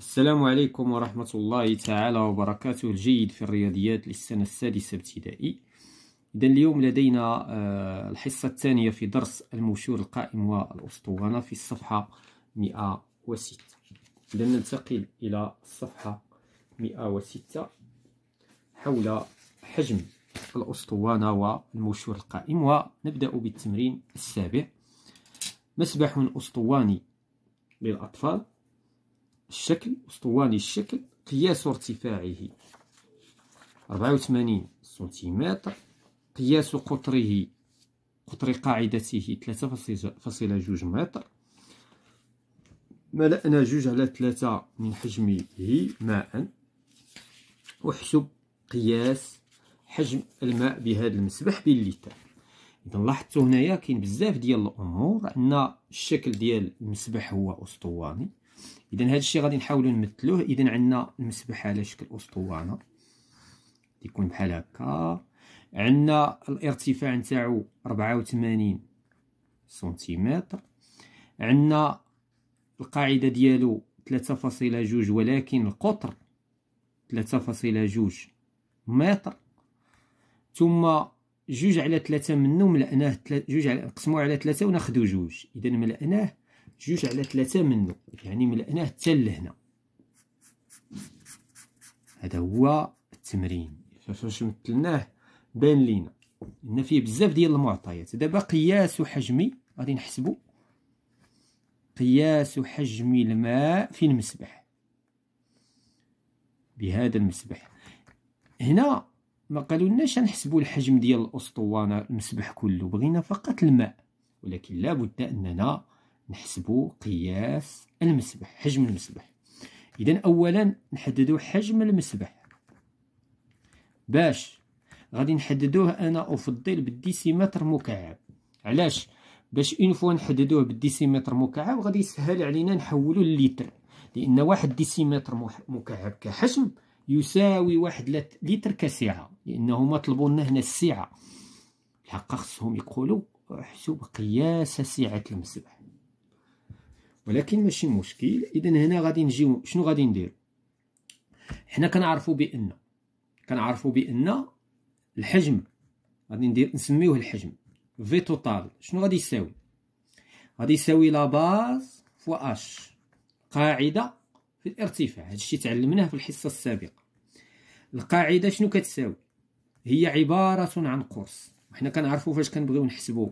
السلام عليكم ورحمة الله تعالى وبركاته الجيد في الرياضيات للسنة السادسة ابتدائي إذا اليوم لدينا آه، الحصة الثانية في درس المشور القائم والأسطوانة في الصفحة 106 إذا ننتقل إلى الصفحة 106 حول حجم الأسطوانة والمشور القائم ونبدأ بالتمرين السابع مسبح أسطواني للأطفال الشكل اسطواني الشكل قياس ارتفاعه 84 سنتيمتر قياس قطره قطر قاعدته 3.2 متر ملأنا جوج على ثلاثة من حجمه ماء وحسب قياس حجم الماء بهذا المسبح باللتر اذا لاحظتوا هنايا كاين بزاف ديال الامور عندنا الشكل ديال المسبح هو اسطواني اذا هذا الشيء غادي نحاولوا نمثلوه اذا عندنا المسبح على شكل اسطوانه يكون بحال هكا عندنا الارتفاع نتاعو 84 سنتيمتر عندنا القاعده ديالو 3.2 ولكن القطر 3.2 متر ثم جوج على ثلاثة منه ملأناه جوج على قسموه على ثلاثة وناخدو جوج إذا ملأناه جوج على ثلاثة منه يعني ملأناه حتى لهنا هذا هو التمرين فاش مثلناه بان لينا ان فيه بزاف ديال المعطيات دابا قياس حجمي غادي نحسبو قياس حجم الماء في المسبح بهذا المسبح هنا ما قالولناش نحسبوا الحجم ديال الاسطوانه المسبح كله بغينا فقط الماء ولكن لابد اننا نحسبوا قياس المسبح حجم المسبح اذا اولا نحددوا حجم المسبح باش غادي نحددوه انا افضل بالديسيمتر مكعب علاش باش اون فوا نحددوه بالديسيمتر مكعب غادي يسهل علينا نحولو للتر لان واحد ديسيمتر مكعب كحجم يساوي واحد لتر كسعه لانه طلبوا لنا هنا السعه الحق خصهم يقولوا احسب قياس سعه المسبح ولكن ماشي مشكل اذا هنا غادي نجيو شنو غادي نديرو حنا كنعرفوا بان كنعرفوا بان الحجم غادي ندير نسميوه الحجم في توتال شنو غادي يساوي غادي يساوي لا باز فوا اش قاعده في الارتفاع هادشي تعلمناه في الحصه السابقه القاعده شنو كتساوي هي عباره عن قرص وحنا كنعرفوا فاش كنبغيو نحسبوا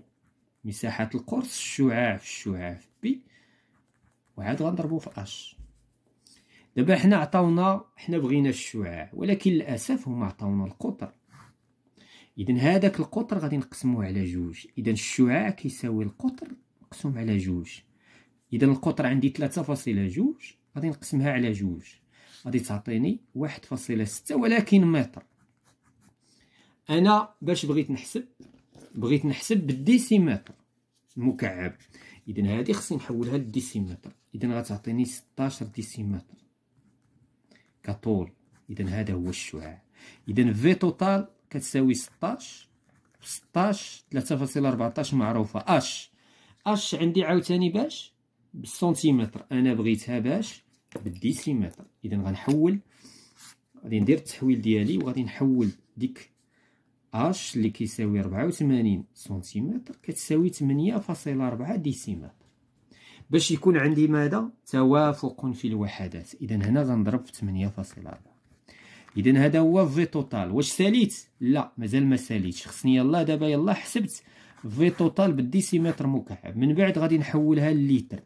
مساحه القرص الشعاع في الشعاع في بي وعاد غنضربو في اش دابا حنا عطاونا حنا بغينا الشعاع ولكن للاسف هما عطاونا القطر اذا هذاك القطر غادي نقسموه على جوج اذا الشعاع كيساوي القطر مقسوم على جوج اذا القطر عندي 3.2 غادي نقسمها على جوج غادي تعطيني 1.6 ولكن متر انا باش بغيت نحسب بغيت نحسب بالديسيمتر المكعب اذا هذه خصني نحولها لديسيمتر اذا غتعطيني 16 ديسيمتر كطول اذا هذا هو الشعاع اذا في توتال كتساوي 16 16 3.14 معروفه اش اش عندي عاوتاني باش بالسنتيمتر انا بغيتها باش بالديسيمتر اذا غنحول غادي ندير التحويل ديالي وغادي نحول ديك اش اللي كيساوي 84 سنتيمتر كتساوي 8.4 ديسيمتر باش يكون عندي ماذا توافق في الوحدات اذا هنا غنضرب في 8.4 اذا هذا هو في توتال واش ساليت لا مازال ما ساليتش خصني يلا دابا يلا حسبت في توتال بالديسيمتر مكعب من بعد غادي نحولها لليتر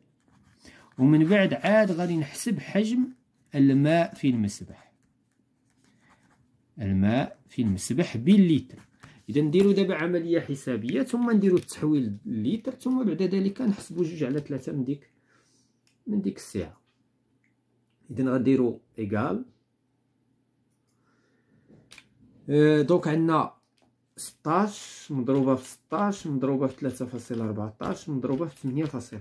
ومن بعد عاد غادي نحسب حجم الماء في المسبح الماء في المسبح بالليتر اذا نديرو دابا عمليه حسابيه ثم نديرو التحويل لليتر ثم بعد ذلك نحسبو جوج على ثلاثة من ديك من ديك الساعه اذا غنديرو ايغال آه، دونك عندنا 16 مضروبه في 16 مضروبه في 3.14 مضروبه في 8.4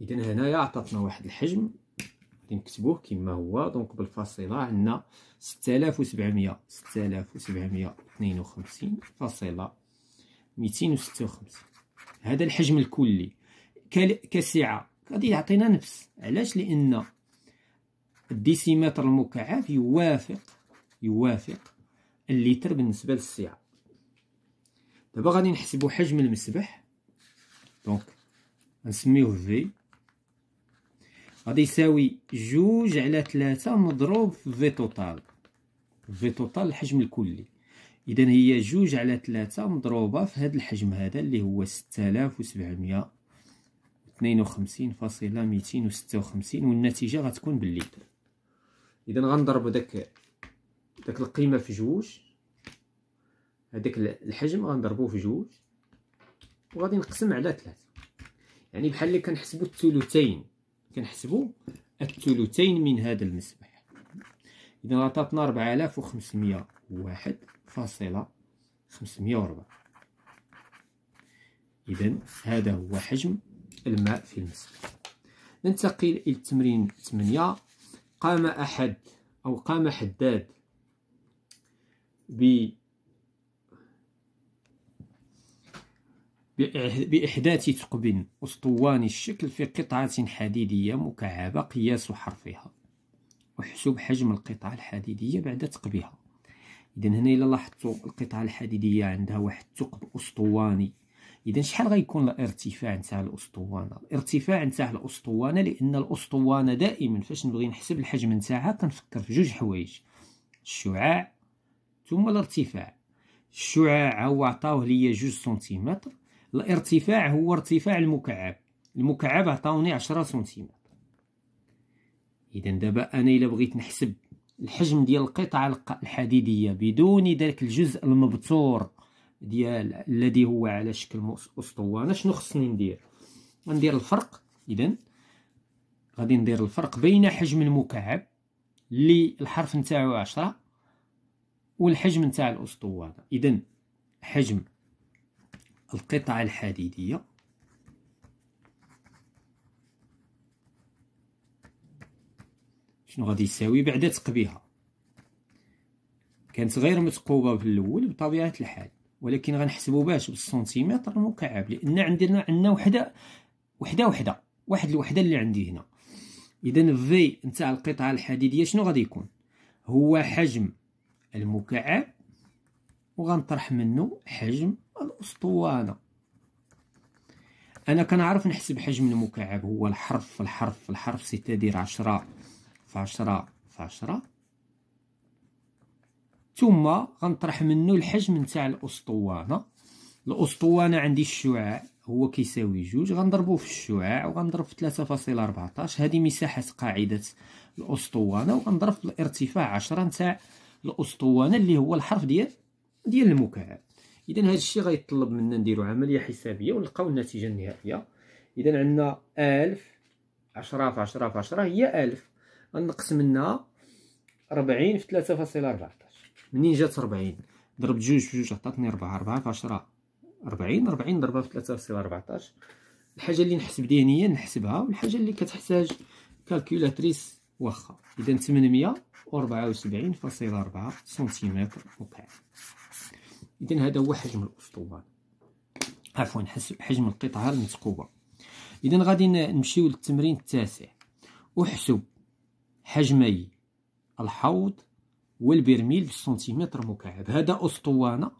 اذا هنايا عطاتنا واحد الحجم غادي نكتبوه كما هو دونك بالفاصله عندنا 6700 6752 فاصله 256 هذا الحجم الكلي كسعه غادي يعطينا نفس علاش لان الديسيمتر المكعب يوافق يوافق اللتر بالنسبه للسعه دابا غادي نحسبوا حجم المسبح دونك نسميوه في غادي يساوي جوج على ثلاثة مضروب في في توتال في توتال الحجم الكلي اذا هي جوج على ثلاثة مضروبة في هذا الحجم هذا اللي هو ستة آلاف وسبعمية اثنين وخمسين فاصلة ميتين وستة وخمسين والنتيجة غتكون بالليتر اذا غنضرب داك داك القيمة في جوج هداك الحجم غنضربو في جوج وغادي نقسم على ثلاثة يعني بحال اللي كنحسبو الثلثين كنحسبوا الثلثين من هذا المسبح اذا عطاتنا 4501 فاصله 504 اذا هذا هو حجم الماء في المسبح ننتقل الى التمرين 8 قام احد او قام حداد ب بإحداث ثقب أسطواني الشكل في قطعة حديدية مكعبة قياس حرفها وحسب حجم القطعة الحديدية بعد ثقبها إذا هنا إلا لاحظتوا القطعة الحديدية عندها واحد ثقب أسطواني إذا شحال غيكون الارتفاع نتاع الأسطوانة الارتفاع نتاع الأسطوانة لأن الأسطوانة دائما فاش نبغي نحسب الحجم نتاعها كنفكر في جوج حوايج الشعاع ثم الارتفاع الشعاع هو عطاوه ليا جوج سنتيمتر الارتفاع هو ارتفاع المكعب المكعب عطاوني عشرة سنتيمتر اذا دابا انا الا بغيت نحسب الحجم ديال القطعه الحديديه بدون ذلك الجزء المبتور ديال الذي هو على شكل اسطوانه شنو خصني ندير غندير الفرق اذا غادي ندير الفرق بين حجم المكعب اللي الحرف نتاعو 10 والحجم نتاع الاسطوانه اذا حجم القطع الحديدية شنو غادي يساوي بعد تقبيها كانت غير مثقوبه في الاول بطبيعه الحال ولكن غنحسبو باش بالسنتيمتر المكعب لان عندنا عندنا وحده وحده وحده واحد الوحده اللي عندي هنا اذا في نتاع القطعه الحديديه شنو غادي يكون هو حجم المكعب وغنطرح منه حجم الأسطوانة أنا كنعرف نحسب حجم المكعب هو الحرف في الحرف في الحرف ستة دير عشرة في عشرة في عشرة ثم غنطرح منه الحجم نتاع الأسطوانة الأسطوانة عندي الشعاع هو كيساوي جوج غنضربو في الشعاع وغنضرب في ثلاثة فاصلة أربعتاش هذه مساحة قاعدة الأسطوانة وغنضرب في الارتفاع عشرة نتاع الأسطوانة اللي هو الحرف ديال ديال المكعب اذا هذا الشيء غيطلب منا نديرو عمليه حسابيه ونلقاو النتيجه النهائيه اذا عندنا 1000 10 في 10 في 10 هي 1000 غنقص منها 40 في 3.14 منين جات 40 ضربت جوج في جوج عطاتني 4 4 في 10 40 40 ضربها في 3.14 الحاجه اللي نحسب ذهنيا نحسبها والحاجه اللي كتحتاج كالكولاتريس واخا اذا 874.4 سنتيمتر مكعب اذا هذا هو حجم الاسطوانه عفوا حجم القطعه المثقوبه اذا غادي نمشيو للتمرين التاسع احسب حجمي الحوض والبرميل بالسنتيمتر مكعب هذا اسطوانه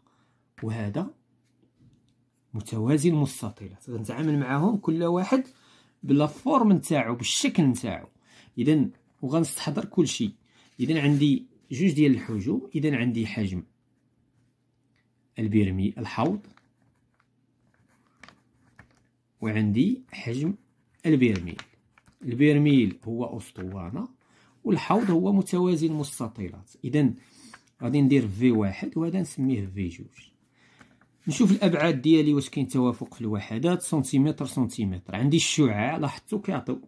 وهذا متوازي المستطيلات غنتعامل معاهم كل واحد بلا فورم نتاعو بالشكل نتاعو اذا وغنستحضر كل شيء اذا عندي جوج ديال الحجم اذا عندي حجم البيرمي الحوض وعندي حجم البرميل البرميل هو أسطوانة والحوض هو متوازي المستطيلات إذا غادي ندير في واحد وهذا نسميه في جوج نشوف الأبعاد ديالي واش كاين توافق في الوحدات سنتيمتر سنتيمتر عندي الشعاع لاحظتو كيعطيو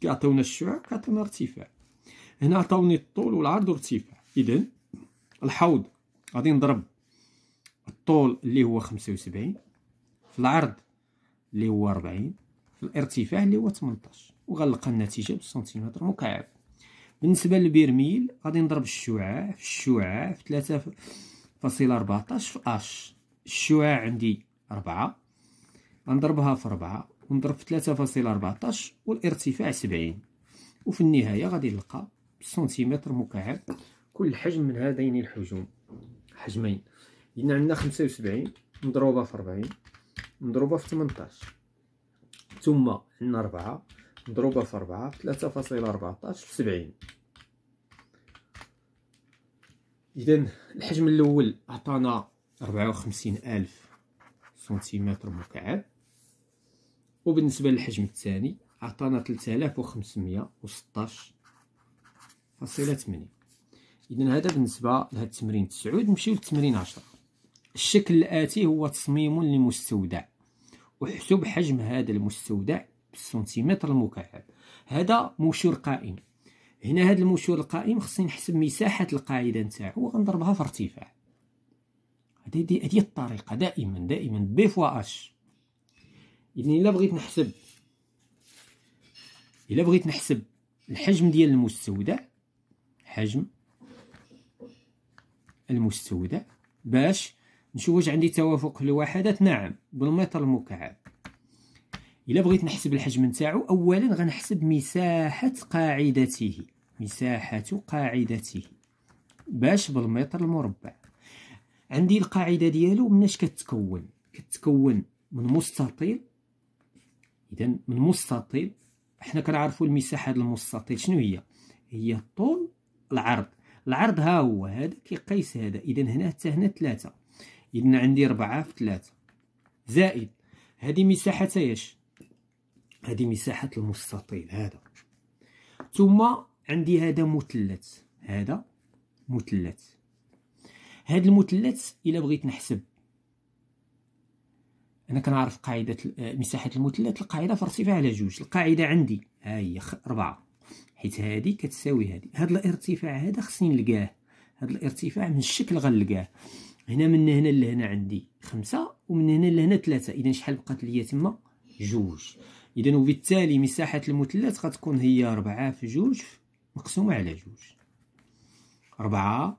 كيعطيونا الشعاع كيعطيونا ارتفاع هنا عطاوني الطول والعرض وارتفاع إذا الحوض غادي نضرب الطول اللي هو خمسة وسبعين في العرض اللي هو ربعين في الارتفاع اللي هو 18 وغنلقى النتيجه بالسنتيمتر مكعب بالنسبه للبرميل غادي نضرب الشعاع في الشعاع في تلاتة فاصلة ربعطاش في اش الشعاع عندي 4 غنضربها في 4 ونضرب في تلاتة فاصلة ربعطاش والارتفاع 70 وفي النهايه غادي نلقى سنتيمتر مكعب كل حجم من هذين الحجوم حجمين هنا عندنا خمسة وسبعين مضروبة في ربعين مضروبة في تمنطاش ثم عندنا ربعة مضروبة في ربعة ثلاثة فاصلة ربعطاش في سبعين إذا الحجم الأول عطانا ربعة وخمسين ألف سنتيمتر مكعب وبالنسبة للحجم الثاني عطانا تلتالاف وخمسمية وستاش فاصلة تمنية إذا هذا بالنسبة لهذا التمرين تسعود نمشيو للتمرين عشرة الشكل الآتي هو تصميم لمستودع احسب حجم هذا المستودع بالسنتيمتر المكعب هذا مشور قائم هنا هذا المشور القائم خصني نحسب مساحة القاعدة نتاعو وغنضربها في ارتفاع هذه هذه الطريقة دائما دائما بي فوا اش يعني إلا بغيت نحسب إلا بغيت نحسب الحجم ديال المستودع حجم المستودع باش نشوف واش عندي توافق في الوحدات نعم بالمتر المكعب الا بغيت نحسب الحجم نتاعو اولا غنحسب مساحه قاعدته مساحه قاعدته باش بالمتر المربع عندي القاعده ديالو مناش كتكون كتكون من مستطيل اذا من مستطيل حنا كنعرفوا المساحه ديال المستطيل شنو هي هي الطول العرض العرض ها هو هذا كيقيس هذا اذا هنا حتى هنا ثلاثة إذا عندي ربعة في ثلاثة زائد هذه مساحة ايش هذه مساحة المستطيل هذا ثم عندي هذا مثلث هذا مثلث هذا المثلث إلا بغيت نحسب أنا كنعرف قاعدة آه، مساحة المثلث القاعدة في ارتفاع على جوج القاعدة عندي هاي أربعة ربعة حيت هذه كتساوي هذه هذا الارتفاع هذا خصني نلقاه هذا الارتفاع من الشكل غنلقاه هنا من هنا لهنا عندي خمسة ومن هنا لهنا ثلاثة إذا شحال بقات ليا تما جوج إذا وبالتالي مساحة المثلث غتكون هي ربعة في جوج مقسومة على جوج ربعة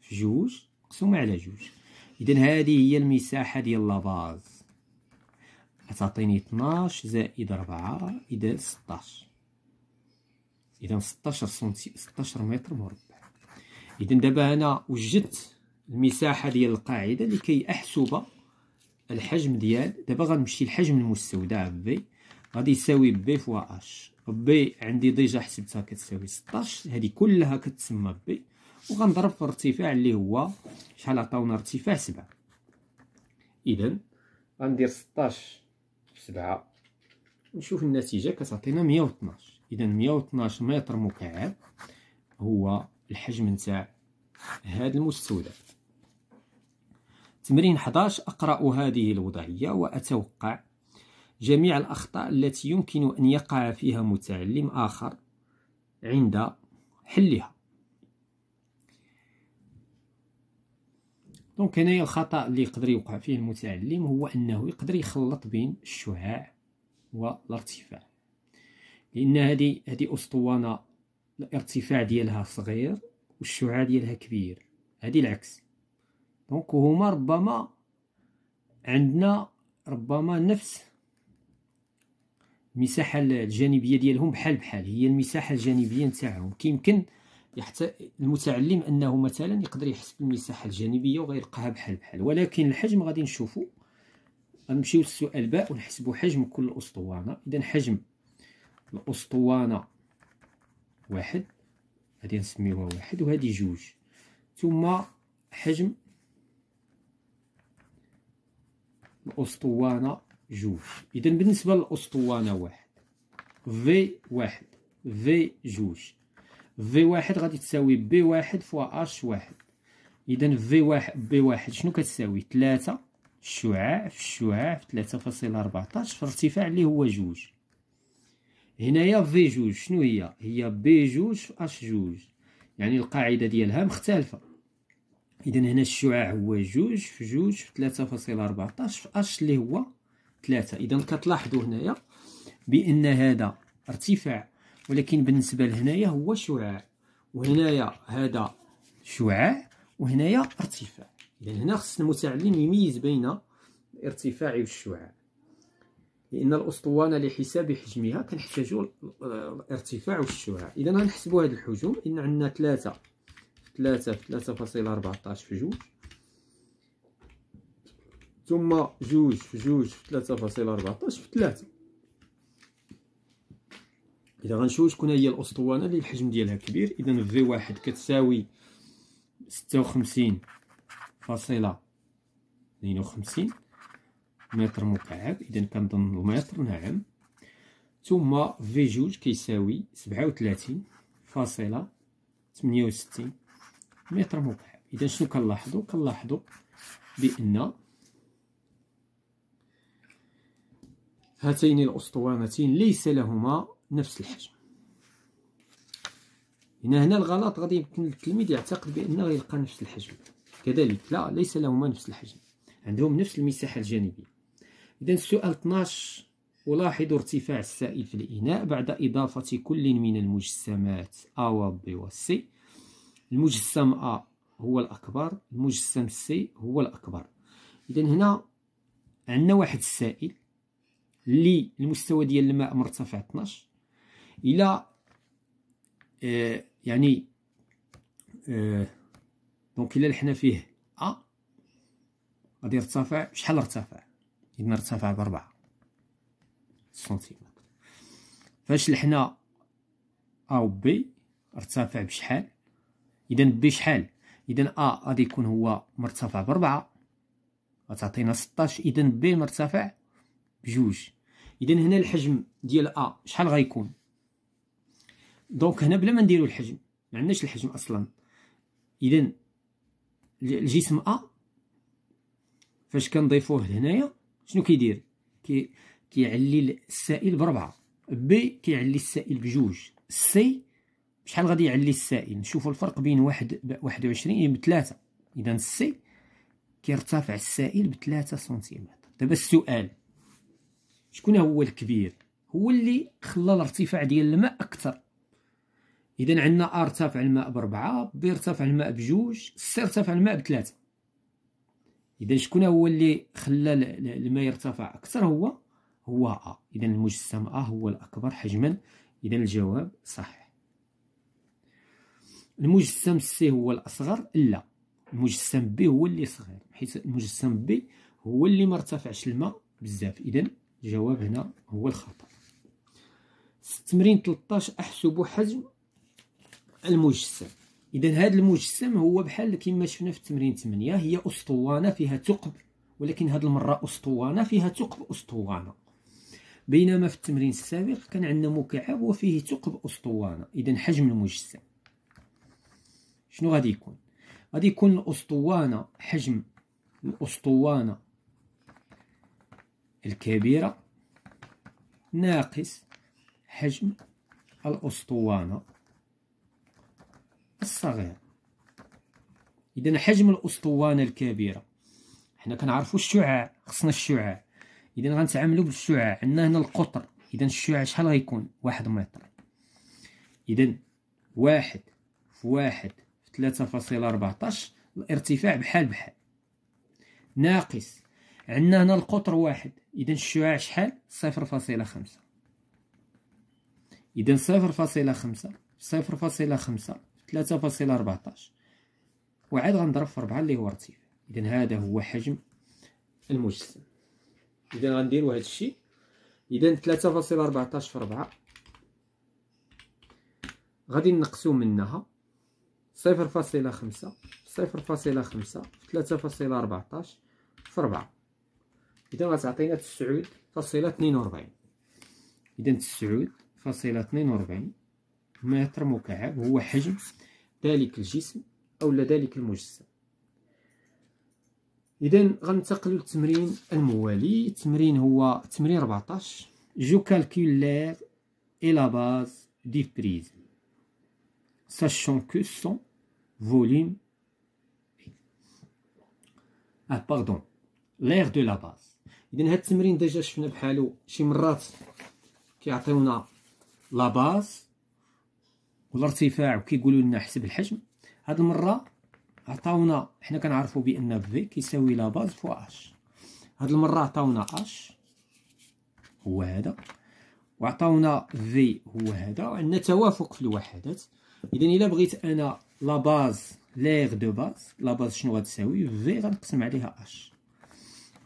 في جوج مقسومة على جوج إذا هذه هي المساحة ديال لاباز غتعطيني اثناش زائد ربعة إذا ستاش إذا ستاشر سنتي ستاشر متر مربع إذا دابا أنا وجدت المساحه ديال القاعده لكي احسب الحجم ديال دابا غنمشي الحجم المستودع بي غادي يساوي بي فوا اش بي عندي ديجا حسبتها كتساوي 16 هذه كلها كتسمى بي وغنضرب في الارتفاع اللي هو شحال عطاونا ارتفاع 7 اذا غندير 16 في 7 ونشوف النتيجه كتعطينا 112 اذا 112 متر مكعب هو الحجم نتاع هذا المستودع تمرين 11 أقرأ هذه الوضعية وأتوقع جميع الأخطاء التي يمكن أن يقع فيها متعلم آخر عند حلها دونك هنايا الخطأ اللي يقدر يوقع فيه المتعلم هو أنه يقدر يخلط بين الشعاع والارتفاع لأن هذه هذه أسطوانة الارتفاع ديالها صغير والشعاع ديالها كبير هذه العكس دونك هما ربما عندنا ربما نفس المساحه الجانبيه ديالهم بحال بحال هي المساحه الجانبيه نتاعهم كيمكن يحت... المتعلم انه مثلا يقدر يحسب المساحه الجانبيه وغيلقاها بحال بحال ولكن الحجم غادي نشوفو غنمشيو للسؤال باء ونحسبو حجم كل اسطوانه اذا حجم الاسطوانه واحد غادي نسميوها واحد وهذه جوج ثم حجم الأسطوانة جوج إذا بالنسبة للأسطوانة واحد في واحد في جوج في واحد غادي تساوي بي واحد فوا اش واحد إذا في واحد بي واحد شنو كتساوي تلاتة شعاع في الشعاع في تلاتة فاصلة ربعطاش في ارتفاع اللي هو جوج هنايا في جوج شنو هي هي بي جوج في اش جوج يعني القاعدة ديالها مختلفة اذا هنا الشعاع هو جوج في جوج في ثلاثة فاصلة أربعتاش في اش اللي هو ثلاثة اذا كتلاحظوا هنايا بان هذا ارتفاع ولكن بالنسبه لهنايا هو شعاع وهنايا هذا شعاع وهنايا ارتفاع اذا هنا خص المتعلم يميز بين الارتفاع والشعاع لان الاسطوانه لحساب حجمها كنحتاجو الارتفاع والشعاع اذا غنحسبو هاد الحجم ان عندنا تلاتة ثلاثة في ثلاثة فاصلة أربعتاش في جوج ثم جوج في جوج في ثلاثة فاصلة أربعتاش في ثلاثة إذا غنشوف شكون هي الأسطوانة اللي الحجم ديالها كبير إذا في واحد كتساوي ستة وخمسين فاصلة اثنين وخمسين متر مكعب إذا كنظن متر نعم ثم في جوج كيساوي سبعة وثلاثين فاصلة ثمانية وستين متر مكعب اذا شنو كنلاحظوا كنلاحظوا بان هاتين الاسطوانتين ليس لهما نفس الحجم هنا هنا الغلط غادي يمكن التلميذ يعتقد بان غيلقى نفس الحجم كذلك لا ليس لهما نفس الحجم عندهم نفس المساحه الجانبيه اذا السؤال 12 ولاحظوا ارتفاع السائل في الاناء بعد اضافه كل من المجسمات ا و ب و سي المجسم أ هو الأكبر المجسم سي هو الأكبر إذا هنا عندنا واحد السائل اللي المستوى ديال الماء مرتفع 12 الى آه، يعني آه، دونك الى لحنا فيه ا غادي يرتفع شحال ارتفع اذا ارتفع 4 سنتيمتر فاش لحنا ا و بي ارتفع بشحال اذا بي شحال اذا ا غادي يكون هو مرتفع بربعة غتعطينا ستاش اذا بي مرتفع بجوج اذا هنا الحجم ديال ا شحال غيكون دونك هنا بلا ما نديرو الحجم معندناش الحجم اصلا اذا الجسم ا فاش كنضيفوه لهنايا شنو كيدير كي كيعلي السائل بربعة بي كيعلي السائل بجوج سي شحال غادي يعلي السائل نشوفوا الفرق بين واحد واحد وعشرين بثلاثة إذا السي كيرتفع السائل بثلاثة سنتيمتر دابا السؤال شكون هو الكبير هو اللي خلى الارتفاع ديال الماء أكثر إذا عندنا أ ارتفع الماء بربعة بي ارتفع الماء بجوج سي ارتفع الماء بثلاثة إذا شكون هو اللي خلى الماء يرتفع أكثر هو هو أ إذا المجسم أ هو الأكبر حجما إذا الجواب صحيح المجسم سي هو الاصغر لا المجسم بي هو اللي صغير حيت المجسم بي هو اللي ما ارتفعش الماء بزاف اذا الجواب هنا هو الخطا التمرين 13 احسب حجم المجسم اذا هذا المجسم هو بحال كما شفنا في التمرين 8 هي اسطوانه فيها ثقب ولكن هذه المره اسطوانه فيها ثقب اسطوانه بينما في التمرين السابق كان عندنا مكعب وفيه ثقب اسطوانه اذا حجم المجسم شنو غادي يكون غادي يكون الاسطوانه حجم الاسطوانه الكبيره ناقص حجم الاسطوانه الصغيره اذا حجم الاسطوانه الكبيره حنا كنعرفوا الشعاع خصنا الشعاع اذا غنتعاملوا بالشعاع عندنا هنا القطر اذا الشعاع شحال غيكون واحد متر اذا واحد في واحد 3.14 الارتفاع بحال بحال ناقص عندنا هنا القطر واحد اذا الشعاع شحال 0.5 اذا 0.5 0.5 3.14 وعاد غنضرب في 4 اللي هو ارتفاع اذا هذا هو حجم المجسم اذا غنديروا هذا الشيء اذا 3.14 في 4 غادي نقسو منها صفر فاصلة خمسة صفر فاصلة خمسة ثلاثة فاصلة ربعتاش في ربعة إذا غتعطينا تسعود فاصلة اثنين وربعين إذا تسعود فاصلة اثنين وربعين متر مكعب هو حجم ذلك الجسم أو ذلك المجسم إذا غنتقلو للتمرين الموالي التمرين هو تمرين ربعتاش جو كالكيلار إلى باز دي بريزم ساشون كو sachant volume اه باردون لير دو لا باس اذا هاد التمرين ديجا شفنا بحالو شي مرات كيعطيونا لا باس والارتفاع وكيقولوا لنا حسب الحجم هاد المره عطاونا حنا كنعرفوا بان في كيساوي لا باز فوا اش هاد المره عطاونا اش هو هذا وعطاونا في هو هذا وعندنا توافق في الوحدات اذا الا بغيت انا لا باز لير دو باز لا باز شنو غتساوي في غنقسم عليها اش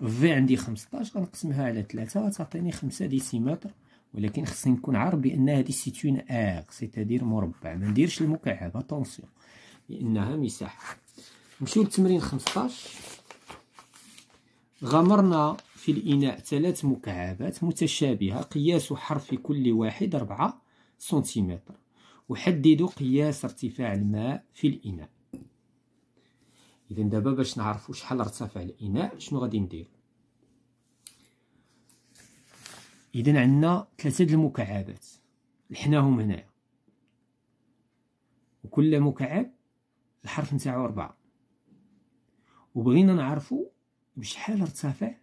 في عندي 15 غنقسمها على 3 غتعطيني 5 ديسيمتر ولكن خصني نكون عارف بان هذه سيتون ار سيتادير مربع ما نديرش المكعب اتونسيون لانها مساحه نمشيو للتمرين 15 غمرنا في الاناء ثلاث مكعبات متشابهه قياس حرف كل واحد 4 سنتيمتر أحدد قياس ارتفاع الماء في الإناء إذا دابا باش نعرفوا شحال ارتفع الإناء شنو غادي ندير إذا عندنا ثلاثة المكعبات لحناهم هنا وكل مكعب الحرف نتاعو أربعة وبغينا نعرفوا بشحال ارتفع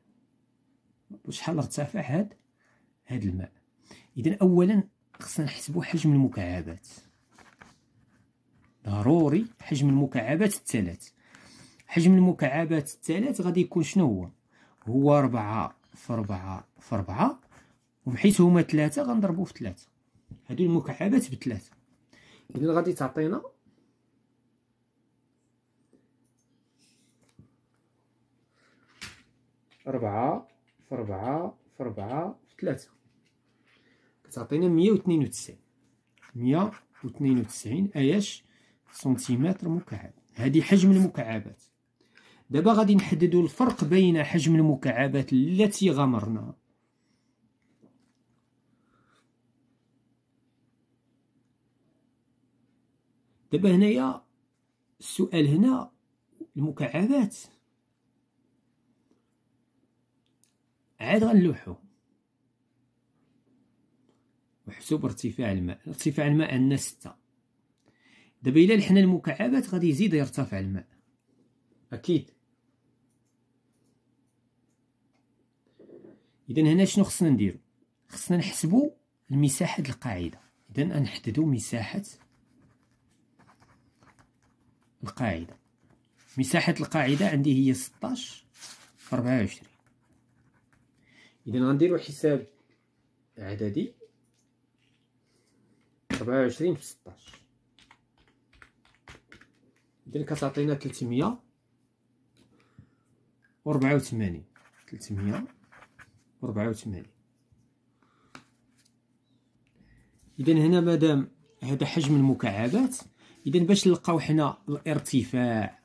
بشحال ارتفع هاد هاد الماء إذا أولا خصنا نحسبوا حجم المكعبات ضروري حجم المكعبات الثلاث حجم المكعبات الثلاث غادي يكون شنو هو هو 4 في 4 في 4 وبحيث هما ثلاثة غنضربو في ثلاثة هادو المكعبات بثلاثة إذا غادي تعطينا أربعة في أربعة في أربعة في ثلاثة تعطينا 192 192 اياش سنتيمتر مكعب هذه حجم المكعبات دابا غادي نحددوا الفرق بين حجم المكعبات التي غمرنا دابا هنايا السؤال هنا المكعبات عاد غنلوحو وحسب ارتفاع الماء ارتفاع الماء عندنا ستة دابا الا لحنا المكعبات غادي يزيد يرتفع الماء اكيد اذا هنا شنو خصنا نديرو خصنا نحسبو المساحه ديال القاعده اذا نحددو مساحه القاعده مساحه القاعده عندي هي 16 في 24 اذا غنديرو حساب عددي ربعة وعشرين في ستاش إذن كتعطينا تلتمية وربعة وثمانين تلتمية وربعة وثمانين إذن هنا مادام هذا حجم المكعبات إذن باش نلقاو حنا الارتفاع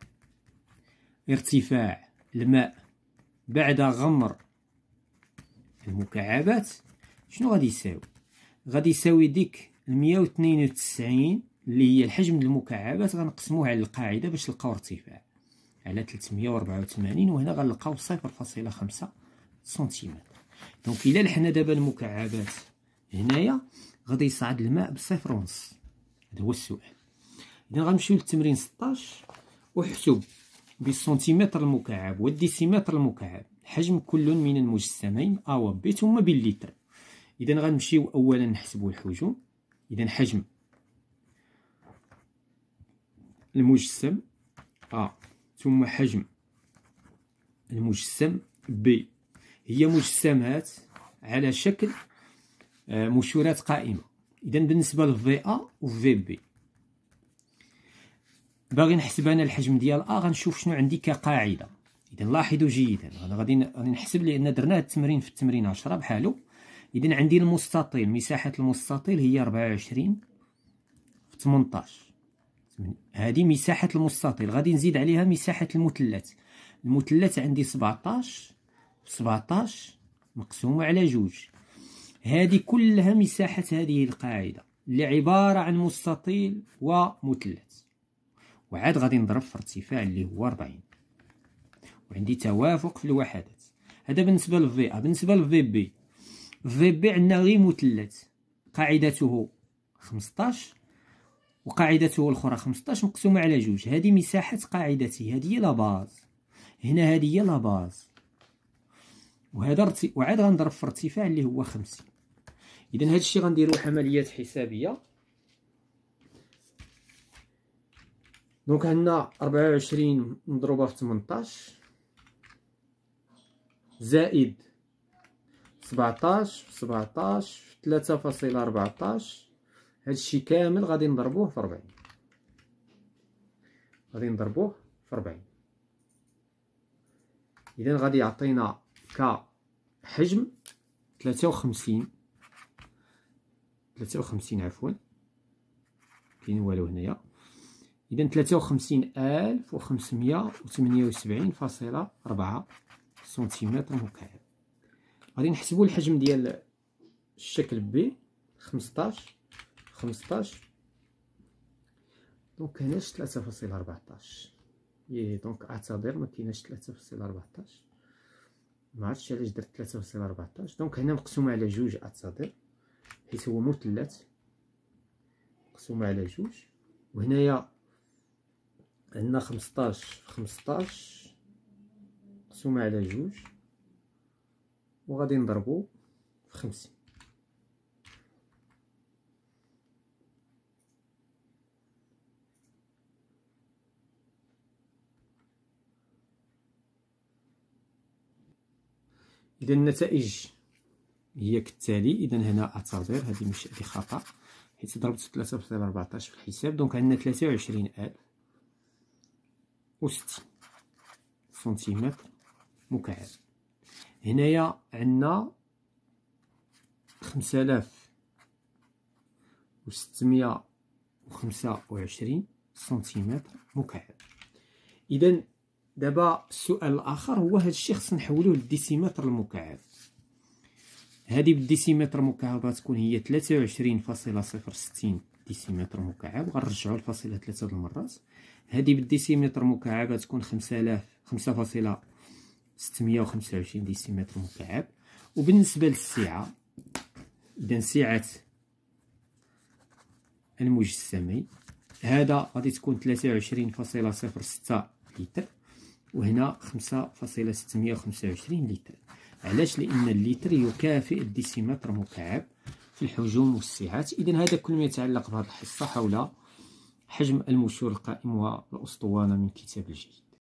ارتفاع الماء بعد غمر المكعبات شنو غادي يساوي غادي يساوي ديك المية وتنين وتسعين اللي هي الحجم المكعبات غنقسموه على القاعدة باش نلقاو ارتفاع على تلتمية وربعة وتمانين وهنا غنلقاو صفر فاصلة خمسة سنتيمتر دونك إلا لحنا دابا المكعبات هنايا غادي يصعد الماء بصفر ونص هذا هو السؤال إذا غنمشيو للتمرين ستاش وحسب بالسنتيمتر المكعب والديسيمتر المكعب حجم كل من المجسمين أ و ب ثم باللتر إذا غنمشيو أولا نحسبو الحجم إذا حجم المجسم أ ثم حجم المجسم ب هي مجسمات على شكل مشورات قائمة إذا بالنسبة لفي أ وفي بي باغي نحسب أنا الحجم ديال أ غنشوف شنو عندي كقاعدة إذا لاحظوا جيدا غادي غادي نحسب لأن درنا التمرين في التمرين 10 بحالو اذا عندي المستطيل مساحه المستطيل هي 24 في 18 هذه مساحه المستطيل غادي نزيد عليها مساحه المثلث المثلث عندي 17 17 مقسومه على جوج هذه كلها مساحه هذه القاعده اللي عباره عن مستطيل ومثلث وعاد غادي نضرب في ارتفاع اللي هو 40 وعندي توافق في الوحدات هذا بالنسبه للفي ا بالنسبه للفي بي في فيبيعنا غير مثلث قاعدته 15 وقاعدته الاخرى 15 مقسومه على جوج هذه مساحه قاعدتي هذه هي لاباز هنا هذه هي لاباز وهذا ارتي... وعاد غنضرب في ارتفاع اللي هو 50 اذا هذا الشيء غنديروا عمليات حسابيه دونك عندنا 24 مضروبه في 18 زائد سبعتاش في سبعتاش في تلاتة فاصلة ربعتاش هادشي كامل غادي نضربوه في ربعين غادي نضربوه في ربعين إذا غادي يعطينا كحجم تلاتة وخمسين تلاتة وخمسين عفوا كاين والو هنايا إذا تلاتة وخمسين ألف وخمسمية وثمانية وسبعين فاصلة ربعة سنتيمتر مكعب غادي نحسبوا الحجم ديال الشكل بي 15 15 دونك هنا 3.14 اي دونك اعتذر ما كايناش 3.14 ما عرفتش علاش درت 3.14 دونك هنا مقسومه على جوج اعتذر حيت هو مثلث مقسومه على جوج وهنايا عندنا 15 في 15 مقسومه على جوج وغادي نضربو في خمسين اذا النتائج هي كالتالي اذا هنا اعتذر هذه مش هذه خطا حيت ضربت 3 في 14 في الحساب دونك عندنا 23000 و 60 سنتيمتر مكعب هنايا عندنا خمسالاف وستميه وخمسه وعشرين سنتيمتر مكعب اذا دابا السؤال الاخر هو هذا الشيء خصنا نحولوه للديسيمتر المكعب هذه بالديسيمتر المكعب غتكون هي 23.060 ديسيمتر مكعب غنرجعوا الفاصله ثلاثه المرات هذه بالديسيمتر المكعب غتكون 5000 فاصلة 625 ديسيمتر مكعب وبالنسبه للسعه اذا سعه المجسمي هذا غادي تكون 23.06 لتر وهنا 5.625 لتر علاش لان اللتر يكافئ الديسيمتر مكعب في الحجوم والسعات اذا هذا كل ما يتعلق بهذه الحصه حول حجم المشور القائم والاسطوانه من كتاب الجيد